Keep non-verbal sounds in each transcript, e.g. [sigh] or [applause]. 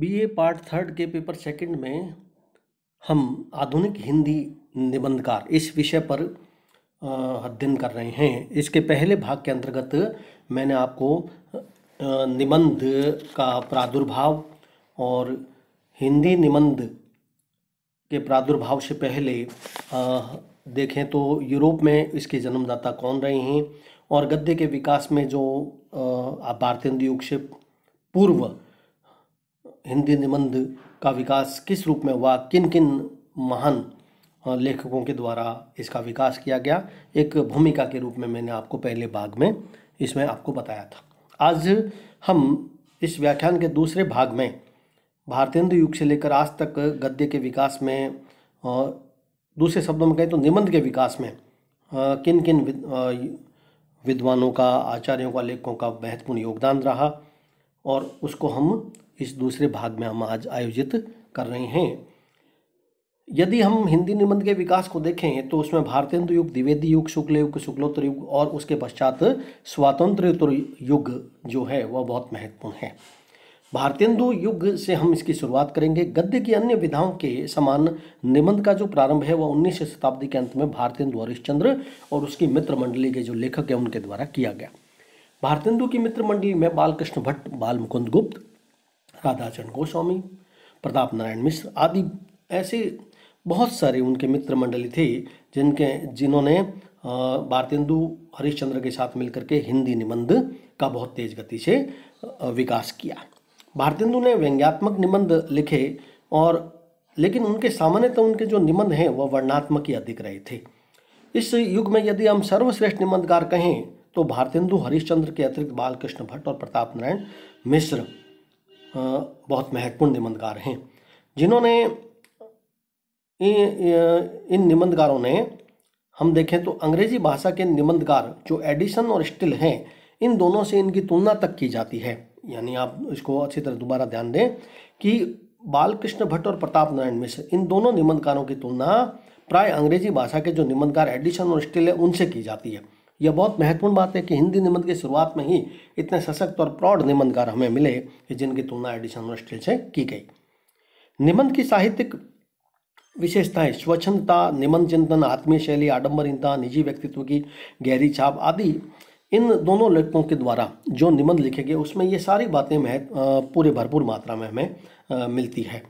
BA part third के paper second में हम आधुनिक हिंदी निबंधकार इस विषय पर अध्ययन कर रहे हैं इसके पहले भाग के अंतर्गत मैंने आपको निबंध का प्रादुर्भाव और हिंदी निबंध के प्रादुर्भाव से पहले देखें तो यूरोप में इसके जन्मदाता कौन रहे हैं और गद्य के विकास में जो भारतीय युग से पूर्व हिंदी निबंध का विकास किस रूप में हुआ किन किन महान लेखकों के द्वारा इसका विकास किया गया एक भूमिका के रूप में मैंने आपको पहले भाग में इसमें आपको बताया था आज हम इस व्याख्यान के दूसरे भाग में भारतेंदु युग से लेकर आज तक गद्य के विकास में दूसरे शब्दों में कहें तो निबंध के विकास में किन किन विद्वानों का आचार्यों का लेखकों का महत्वपूर्ण योगदान रहा और उसको हम इस दूसरे भाग में हम आज आयोजित कर रहे हैं यदि हम हिंदी निबंध के विकास को देखें तो उसमें भारतेंदु युग द्विवेदी युग शुक्ल युग शुक्लोत्तर युग और उसके पश्चात स्वातंत्र युग जो है वह बहुत महत्वपूर्ण है भारतेंदु युग से हम इसकी शुरुआत करेंगे गद्य की अन्य विधाओं के समान निबंध का जो प्रारंभ है वह उन्नीसवीं शताब्दी के अंत में भारतेंदु हरिश्चंद्र और उसकी मित्र मंडली के जो लेखक है उनके द्वारा किया गया भारतेंदु की मित्र मंडली में बालकृष्ण भट्ट बाल मुकुंद गुप्त राधाचरण गोस्वामी प्रताप नारायण मिश्र आदि ऐसे बहुत सारे उनके मित्र मंडली थे जिनके जिन्होंने भारतेंदु हरिश्चंद्र के साथ मिलकर के हिंदी निबंध का बहुत तेज गति से विकास किया भारतेंदु ने व्यंग्यात्मक निबंध लिखे और लेकिन उनके सामान्यतः उनके जो निबंध हैं वह वर्णात्मक ही अधिक रहे थे इस युग में यदि हम सर्वश्रेष्ठ निबंधकार कहें तो भारतेंदु हरिश्चंद्र के अतिरिक्त बालकृष्ण भट्ट और प्रताप नारायण मिश्र बहुत महत्वपूर्ण निबंधकार हैं जिन्होंने इन निबंधकारों ने हम देखें तो अंग्रेजी भाषा के निबंधकार जो एडिशन और स्टिल हैं इन दोनों से इनकी तुलना तक की जाती है यानी आप इसको अच्छी तरह दोबारा ध्यान दें कि बालकृष्ण भट्ट और प्रताप नारायण मिश्र इन दोनों निबंधकारों की तुलना प्राय अंग्रेजी भाषा के जो निबंधकार एडिशन और स्टिल है उनसे की जाती है यह बहुत महत्वपूर्ण बात है कि हिंदी निबंध की शुरुआत में ही इतने सशक्त और प्रौढ़ निबंधकार हमें मिले कि जिनकी तुलना एडिशन और स्टील से की गई निबंध की साहित्यिक विशेषताएं स्वच्छंदता निबंध चिंतन आत्मीय शैली आडम्बरहीनता निजी व्यक्तित्व की गहरी छाप आदि इन दोनों लेखकों के द्वारा जो निबंध लिखे गए उसमें ये सारी बातें महत्व पूरे भरपूर मात्रा में हमें मिलती है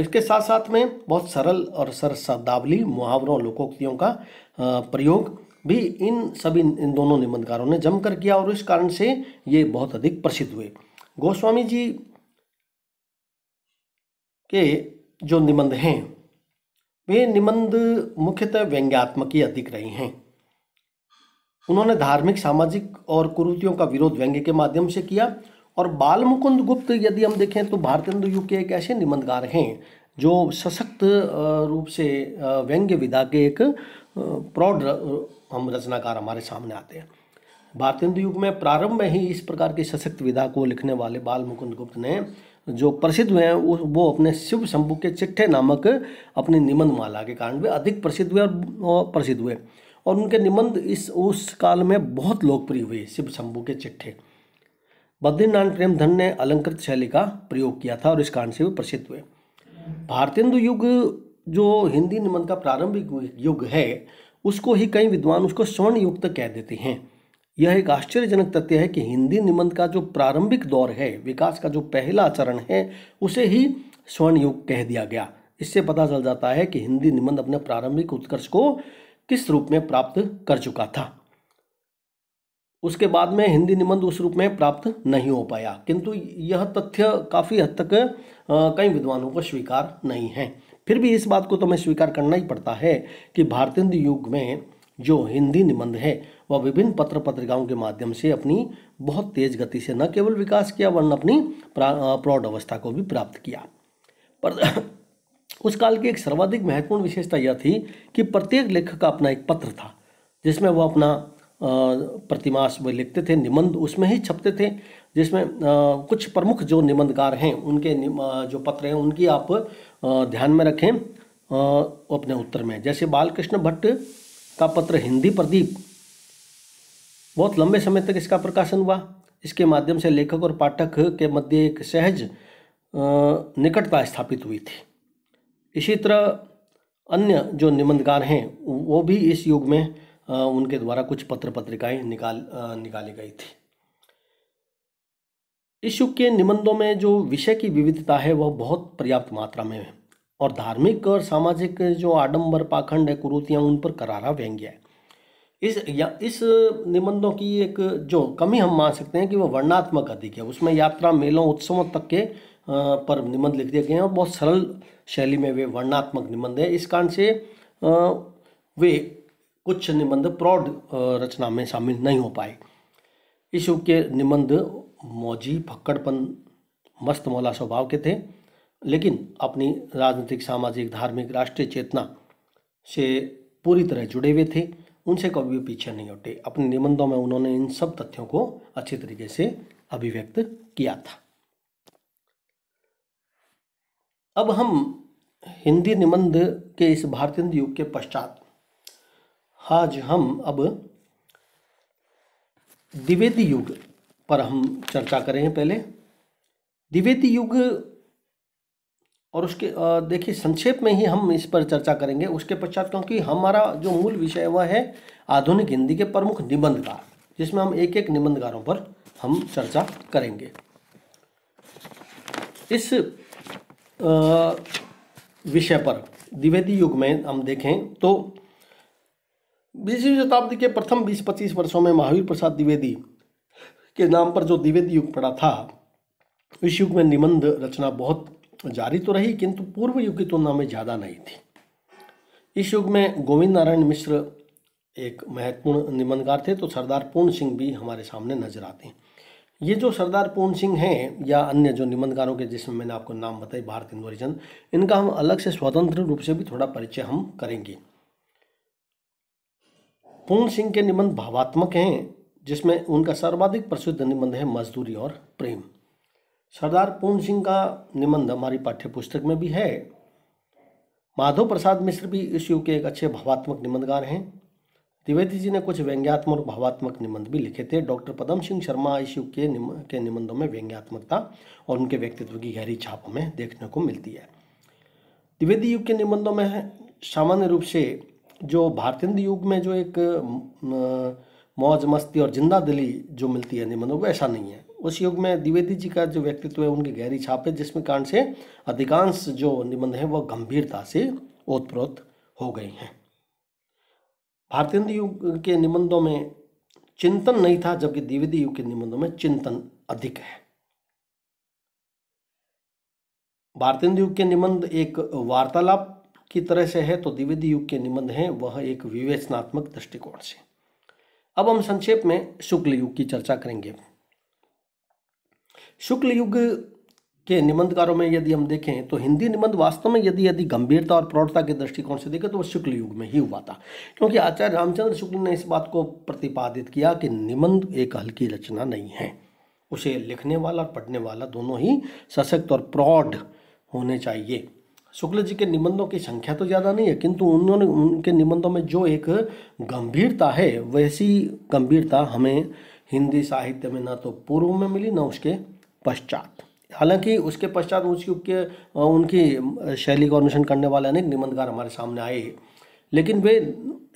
इसके साथ साथ में बहुत सरल और सर शब्दावली मुहावरों लोकोक्तियों का प्रयोग भी इन सभी इन दोनों निबंधकारों ने जमकर किया और इस कारण से ये बहुत अधिक प्रसिद्ध हुए गोस्वामी जी के जो निबंध हैं वे निबंध मुख्यतः व्यंग्यात्मक ही अधिक रही हैं उन्होंने धार्मिक सामाजिक और कुरुतियों का विरोध व्यंग्य के माध्यम से किया और बाल मुकुंद गुप्त यदि हम देखें तो भारतेंदु युग के एक ऐसे निबंधकार हैं जो सशक्त रूप से व्यंग्य विधा के एक प्रौढ़ हम रचनाकार हमारे सामने आते हैं भारतीय युग में प्रारंभ में ही इस प्रकार की सशक्त विधा को लिखने वाले बाल मुकुंद गुप्त ने जो प्रसिद्ध हुए हैं वो अपने शिव शंभु के चिट्ठे नामक अपनी निबंध माला के कारण वे अधिक प्रसिद्ध हुए और प्रसिद्ध हुए और उनके निबंध इस उस काल में बहुत लोकप्रिय हुए शिव शंभु के चिट्ठे बद्रीनारायण प्रेमधन ने अलंकृत शैली का प्रयोग किया था और इस कारण से वे प्रसिद्ध हुए भारतेंदु युग जो हिंदी निबंध का प्रारंभिक युग है उसको ही कई विद्वान उसको स्वर्ण युग तक कह देते हैं यह एक आश्चर्यजनक तथ्य है कि हिंदी निबंध का जो प्रारंभिक दौर है विकास का जो पहला चरण है उसे ही स्वर्ण युग कह दिया गया इससे पता चल जाता है कि हिंदी निबंध अपने प्रारंभिक उत्कर्ष को किस रूप में प्राप्त कर चुका था उसके बाद में हिंदी निबंध उस रूप में प्राप्त नहीं हो पाया किंतु यह तथ्य काफ़ी हद तक कई विद्वानों को स्वीकार नहीं है फिर भी इस बात को तो मैं स्वीकार करना ही पड़ता है कि भारतीय युग में जो हिंदी निबंध है वह विभिन्न पत्र पत्रिकाओं के माध्यम से अपनी बहुत तेज गति से न केवल विकास किया वरन अपनी प्रौढ़ अवस्था को भी प्राप्त किया पर [coughs] उस काल की एक सर्वाधिक महत्वपूर्ण विशेषता यह थी कि प्रत्येक लेखक का अपना एक पत्र था जिसमें वह अपना प्रतिमास वे लिखते थे निबंध उसमें ही छपते थे जिसमें कुछ प्रमुख जो निबंधकार हैं उनके जो पत्र हैं उनकी आप ध्यान में रखें अपने उत्तर में जैसे बालकृष्ण भट्ट का पत्र हिंदी प्रदीप बहुत लंबे समय तक इसका प्रकाशन हुआ इसके माध्यम से लेखक और पाठक के मध्य एक सहज निकटता स्थापित हुई थी इसी तरह अन्य जो निबंधकार हैं वो भी इस युग में उनके द्वारा कुछ पत्र पत्रिकाएं निकाल निकाली गई थी इस युग के निबंधों में जो विषय की विविधता है वह बहुत पर्याप्त मात्रा में है और धार्मिक और सामाजिक जो आडंबर पाखंड है कुरूतियाँ उन पर करारा व्यंग्य है इस या इस निबंधों की एक जो कमी हम मान सकते हैं कि वह वर्णात्मक अधिक है उसमें यात्रा मेलों उत्सवों तक के पर निबंध लिख दिए गए हैं और बहुत सरल शैली में वे वर्णात्मक निबंध है इस कारण से वे कुछ निबंध प्रौढ़ रचना में शामिल नहीं हो पाए इस युग के निबंध मौजी फक्कड़पन मस्त मौला स्वभाव के थे लेकिन अपनी राजनीतिक सामाजिक धार्मिक राष्ट्रीय चेतना से पूरी तरह जुड़े हुए थे उनसे कभी भी पीछे नहीं हटे अपने निबंधों में उन्होंने इन सब तथ्यों को अच्छे तरीके से अभिव्यक्त किया था अब हम हिंदी निबंध के इस भारतीय युग के पश्चात आज हम अब द्विवेदी युग पर हम चर्चा करें पहले द्विवेदी युग और उसके देखिए संक्षेप में ही हम इस पर चर्चा करेंगे उसके पश्चात क्योंकि हमारा जो मूल विषय वह है आधुनिक हिंदी के प्रमुख निबंधकार जिसमें हम एक एक निबंधकारों पर हम चर्चा करेंगे इस विषय पर द्विवेदी युग में हम देखें तो बीसवीं शताब्दी के प्रथम बीस पच्चीस वर्षों में महावीर प्रसाद द्विवेदी के नाम पर जो द्विवेदी युग पड़ा था इस युग में निबंध रचना बहुत जारी तो रही किंतु पूर्व युग की तुलना में ज़्यादा नहीं थी इस युग में गोविंद नारायण मिश्र एक महत्वपूर्ण निबंधकार थे तो सरदार पूर्ण सिंह भी हमारे सामने नजर आते हैं ये जो सरदार पूर्ण सिंह हैं या अन्य जो निबंधकारों के जिसमें मैंने आपको नाम बताए भारत इंदौर चंद इनका हम अलग से स्वतंत्र रूप से भी थोड़ा परिचय हम करेंगे पूर्ण सिंह के निबंध भावात्मक हैं जिसमें उनका सर्वाधिक प्रसिद्ध निबंध है मजदूरी और प्रेम सरदार पूर्ण सिंह का निबंध हमारी पाठ्य पुस्तक में भी है माधव प्रसाद मिश्र भी इस युग के एक अच्छे भावात्मक निबंधकार हैं द्विवेदी जी ने कुछ व्यंग्यात्मक भावात्मक निबंध भी लिखे थे डॉक्टर पदम सिंह शर्मा इस युग के निम, के निबंधों में व्यंग्यात्मकता और उनके व्यक्तित्व की गहरी छाप हमें देखने को मिलती है द्विवेदी युग के निबंधों में सामान्य रूप से जो भारतीय युग में जो एक मौज मस्ती और जिंदा दिली जो मिलती है निबंधों को ऐसा नहीं है उस युग में द्विवेदी जी का जो व्यक्तित्व है उनकी गहरी छाप है जिसमें कारण से अधिकांश जो निबंध हैं वह गंभीरता से ओतप्रोत हो गई हैं भारतीय युग के निबंधों में चिंतन नहीं था जबकि द्विवेदी युग के निबंधों में चिंतन अधिक है भारतीय युग के निबंध एक वार्तालाप की तरह से है तो द्विवेदी युग के निबंध हैं वह एक विवेचनात्मक दृष्टिकोण से अब हम संक्षेप में शुक्ल युग की चर्चा करेंगे शुक्ल युग के निबंधकारों में यदि हम देखें तो हिंदी निबंध वास्तव में यदि यदि गंभीरता और प्रौढ़ता के दृष्टिकोण से देखें तो वह शुक्ल युग में ही हुआ था क्योंकि आचार्य रामचंद्र शुक्ल ने इस बात को प्रतिपादित किया कि निबंध एक हल्की रचना नहीं है उसे लिखने वाला और पढ़ने वाला दोनों ही सशक्त और प्रौढ़ होने चाहिए शुक्ल जी के निबंधों की संख्या तो ज़्यादा नहीं है किंतु उन्होंने उनके निबंधों में जो एक गंभीरता है वैसी गंभीरता हमें हिंदी साहित्य में ना तो पूर्व में मिली ना उसके पश्चात हालांकि उसके पश्चात उसकी के उनकी शैली का अनुसरण करने वाले अनेक निबंधकार हमारे सामने आए लेकिन वे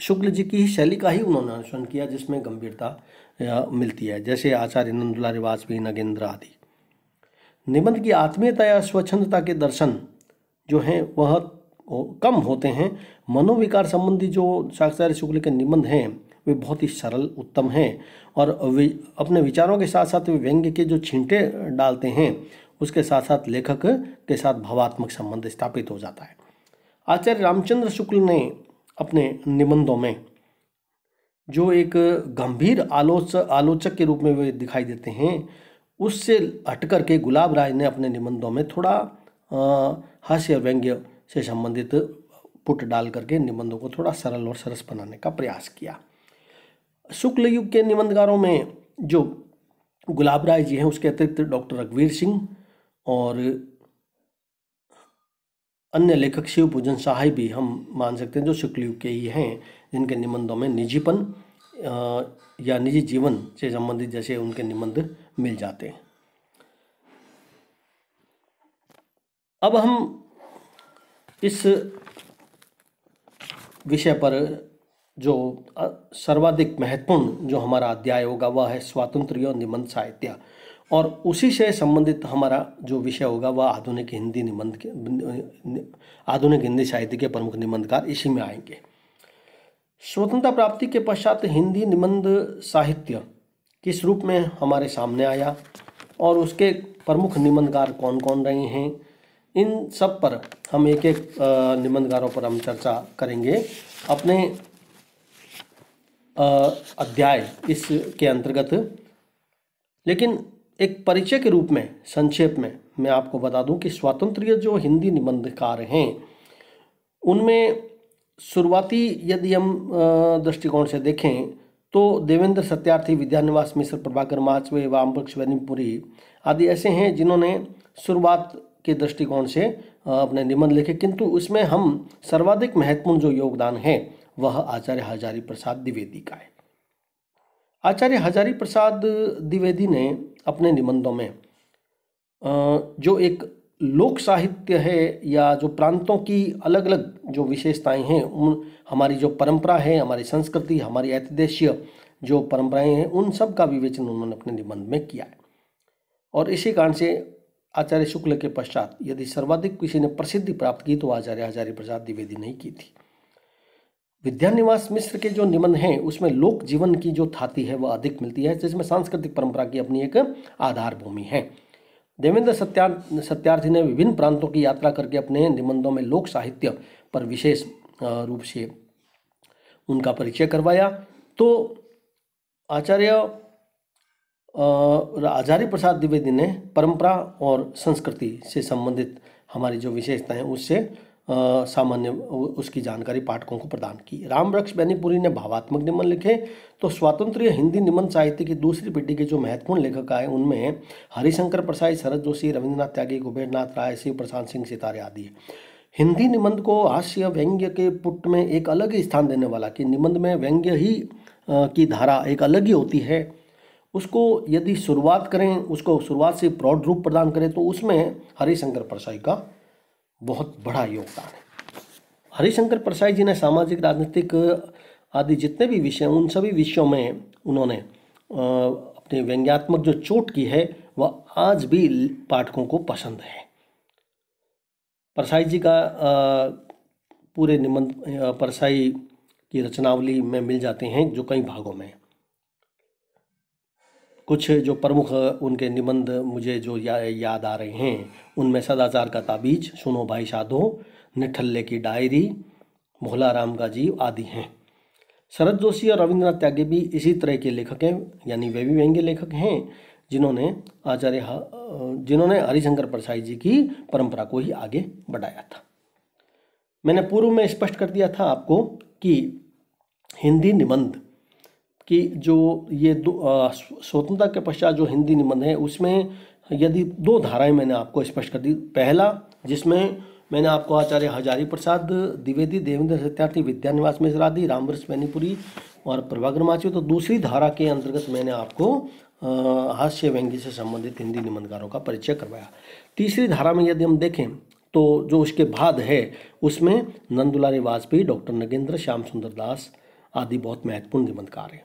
शुक्ल जी की शैली का ही उन्होंने अनुसरण किया जिसमें गंभीरता मिलती है जैसे आचार्य नंदलाल भी नगेंद्र आदि निबंध की आत्मीयता या स्वच्छंदता के दर्शन जो हैं वह कम होते हैं मनोविकार संबंधी जो शास्त्रार्य शुक्ल के निबंध हैं वे बहुत ही सरल उत्तम हैं और वे अपने विचारों के साथ साथ वे व्यंग्य के जो छींटे डालते हैं उसके साथ साथ लेखक के साथ भावात्मक संबंध स्थापित हो जाता है आचार्य रामचंद्र शुक्ल ने अपने निबंधों में जो एक गंभीर आलोच आलोचक के रूप में वे दिखाई देते हैं उससे हटकर के गुलाब राय ने अपने निबंधों में थोड़ा हास्य व्यंग्य से संबंधित पुट डाल करके निबंधों को थोड़ा सरल और सरस बनाने का प्रयास किया शुक्ल युग के निबंधकारों में जो गुलाब राय जी हैं उसके अतिरिक्त डॉक्टर रघुवीर सिंह और अन्य लेखक शिव पूजन सहाय भी हम मान सकते हैं जो शुक्ल युग के ही हैं जिनके निबंधों में निजीपन या निजी जीवन से संबंधित जैसे उनके निबंध मिल जाते हैं अब हम इस विषय पर जो सर्वाधिक महत्वपूर्ण जो हमारा अध्याय होगा वह है स्वातंत्र और निबंध साहित्य और उसी से संबंधित हमारा जो विषय होगा वह आधुनिक हिंदी निबंध के आधुनिक हिंदी साहित्य के प्रमुख निबंधकार इसी में आएंगे स्वतंत्रता प्राप्ति के पश्चात हिंदी निबंध साहित्य किस रूप में हमारे सामने आया और उसके प्रमुख निबंधकार कौन कौन रहे हैं इन सब पर हम एक एक निबंधकारों पर हम चर्चा करेंगे अपने अध्याय इस के अंतर्गत लेकिन एक परिचय के रूप में संक्षेप में मैं आपको बता दूं कि स्वातंत्र जो हिंदी निबंधकार हैं उनमें शुरुआती यदि हम दृष्टिकोण से देखें तो देवेंद्र सत्यार्थी विद्यानिवास मिश्र प्रभाकर माचवे व अम्बक्ष आदि ऐसे हैं जिन्होंने शुरुआत के दृष्टिकोण से अपने निबंध लिखे किंतु उसमें हम सर्वाधिक महत्वपूर्ण जो योगदान है वह आचार्य हजारी प्रसाद द्विवेदी का है आचार्य हजारी प्रसाद द्विवेदी ने अपने निबंधों में जो एक लोक साहित्य है या जो प्रांतों की अलग अलग जो विशेषताएं हैं उन हमारी जो परंपरा है हमारी संस्कृति हमारी ऐतिदेशीय जो परंपराएं हैं उन सब का विवेचन उन्होंने अपने निबंध में किया है और इसी कारण से आचार्य शुक्ल के पश्चात यदि सर्वाधिक किसी ने प्रसिद्धि प्राप्त की तो आचार्य आचार्य प्रसाद द्विवेदी नहीं की थी विद्यानिवास मिश्र के जो निबंध हैं उसमें लोक जीवन की जो थाती है वह अधिक मिलती है जिसमें सांस्कृतिक परंपरा की अपनी एक आधार भूमि है देवेंद्र सत्या सत्यार्थी ने विभिन्न प्रांतों की यात्रा करके अपने निबंधों में लोक साहित्य पर विशेष रूप से उनका परिचय करवाया तो आचार्य आचार्य प्रसाद द्विवेदी ने परंपरा और संस्कृति से संबंधित हमारी जो विशेषताएं उससे सामान्य उसकी जानकारी पाठकों को प्रदान की राम वृक्ष बैनीपुरी ने भावात्मक निबंध लिखे तो स्वतंत्र हिंदी निबंध साहित्य की दूसरी पीढ़ी के जो महत्वपूर्ण लेखक आए उनमें हरिशंकर प्रसाई शरद जोशी रविंद्रनाथ त्यागी कुबेरनाथ राय शिव प्रशांत सिंह सितारे आदि हिंदी निबंध को हास्य व्यंग्य के पुट में एक अलग ही स्थान देने वाला कि निबंध में व्यंग्य ही की धारा एक अलग ही होती है उसको यदि शुरुआत करें उसको शुरुआत से प्रौढ़ रूप प्रदान करें तो उसमें हरिशंकर परसाई का बहुत बड़ा योगदान है हरिशंकर परसाई जी ने सामाजिक राजनीतिक आदि जितने भी विषय उन सभी विषयों में उन्होंने अपने व्यंग्यात्मक जो चोट की है वह आज भी पाठकों को पसंद है परसाई जी का पूरे निबंध परसाई की रचनावली में मिल जाते हैं जो कई भागों में कुछ जो प्रमुख उनके निबंध मुझे जो या, याद आ रहे हैं उनमें सदाचार का ताबीज सुनो भाई साधो निठल्ले की डायरी भोला राम का जीव आदि हैं शरद जोशी और रविंद्रनाथ त्यागी भी इसी तरह के लेखक हैं यानी वे भी व्यंग्य लेखक हैं जिन्होंने आचार्य जिन्होंने हरिशंकर प्रसाई जी की परंपरा को ही आगे बढ़ाया था मैंने पूर्व में स्पष्ट कर दिया था आपको कि हिंदी निबंध कि जो ये दो स्वतंत्रता के पश्चात जो हिंदी निबंध है उसमें यदि दो धाराएं मैंने आपको स्पष्ट कर दी पहला जिसमें मैंने आपको आचार्य हजारी प्रसाद द्विवेदी देवेंद्र सत्यार्थी विद्यानिवास मिश्रादी रामवृष मैनीपुरी और प्रभाकर माची तो दूसरी धारा के अंतर्गत मैंने आपको हास्य व्यंग्य से संबंधित हिंदी निबंधकारों का परिचय करवाया तीसरी धारा में यदि हम देखें तो जो उसके बाद है उसमें नंदुलारी वाजपेयी डॉक्टर नगेंद्र श्याम सुंदर दास आदि बहुत महत्वपूर्ण निबंधकार हैं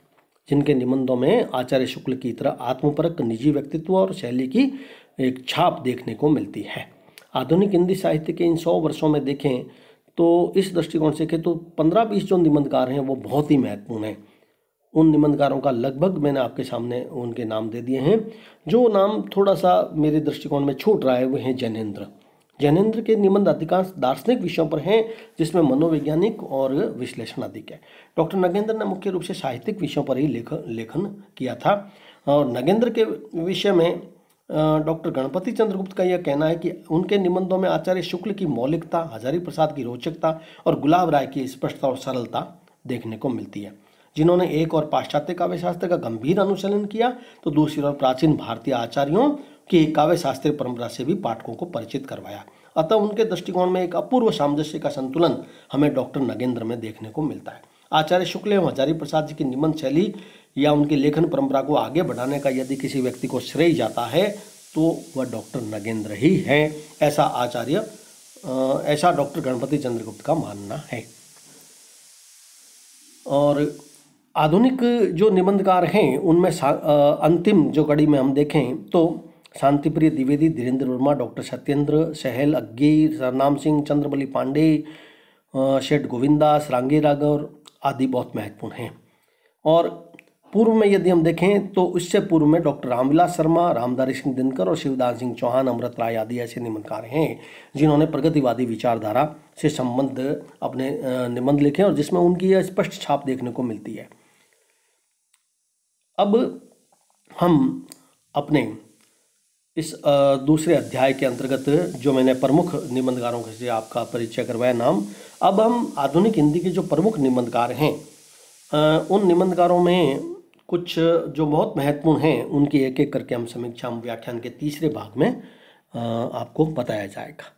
जिनके निबंधों में आचार्य शुक्ल की तरह आत्मपरक निजी व्यक्तित्व और शैली की एक छाप देखने को मिलती है आधुनिक हिंदी साहित्य के इन सौ वर्षों में देखें तो इस दृष्टिकोण से कहें तो पंद्रह बीस जो निबंधकार हैं वो बहुत ही महत्वपूर्ण हैं उन निबंधकारों का लगभग मैंने आपके सामने उनके नाम दे दिए हैं जो नाम थोड़ा सा मेरे दृष्टिकोण में छूट रहा है वह हैं जैनेन्द्र जैनेन्द्र के निबंध अधिकांश दार्शनिक विषयों पर हैं जिसमें मनोवैज्ञानिक और विश्लेषण अधिक है डॉक्टर नगेंद्र ने मुख्य रूप से साहित्यिक विषयों पर ही लेख लेखन किया था और नगेंद्र के विषय में डॉक्टर गणपति चंद्रगुप्त का यह कहना है कि उनके निबंधों में आचार्य शुक्ल की मौलिकता हजारी प्रसाद की रोचकता और गुलाब राय की स्पष्टता और सरलता देखने को मिलती है जिन्होंने एक और पाश्चात्य काव्यशास्त्र का गंभीर अनुशीलन किया तो दूसरी ओर प्राचीन भारतीय आचार्यों के काव्य शास्त्रीय परंपरा से भी पाठकों को परिचित करवाया अतः उनके दृष्टिकोण में एक अपूर्व सामंजस्य का संतुलन हमें डॉक्टर नगेंद्र में देखने को मिलता है आचार्य शुक्ल एवं हजारी प्रसाद जी की निबंध शैली या उनकी लेखन परंपरा को आगे बढ़ाने का यदि किसी व्यक्ति को श्रेय जाता है तो वह डॉक्टर नगेंद्र ही हैं ऐसा आचार्य ऐसा डॉक्टर गणपति चंद्रगुप्त का मानना है और आधुनिक जो निबंधकार हैं उनमें अंतिम जो कड़ी में हम देखें तो शांतिप्रिय द्विवेदी धीरेन्द्र वर्मा डॉक्टर सत्येंद्र सहेल अग्गे सरनाम सिंह चंद्रबली पांडे शेठ गोविंदास रांगे राघव आदि बहुत महत्वपूर्ण हैं और पूर्व में यदि हम देखें तो उससे पूर्व में डॉक्टर रामविलास शर्मा रामधारी सिंह दिनकर और शिवदान सिंह चौहान अमृत राय आदि ऐसे निबंधकार हैं जिन्होंने प्रगतिवादी विचारधारा से संबंध अपने निबंध लिखे और जिसमें उनकी यह स्पष्ट छाप देखने को मिलती है अब हम अपने इस दूसरे अध्याय के अंतर्गत जो मैंने प्रमुख निबंधकारों के से आपका परिचय करवाया नाम अब हम आधुनिक हिंदी के जो प्रमुख निबंधकार हैं उन निबंधकारों में कुछ जो बहुत महत्वपूर्ण हैं उनकी एक एक करके हम समीक्षा व्याख्यान के तीसरे भाग में आपको बताया जाएगा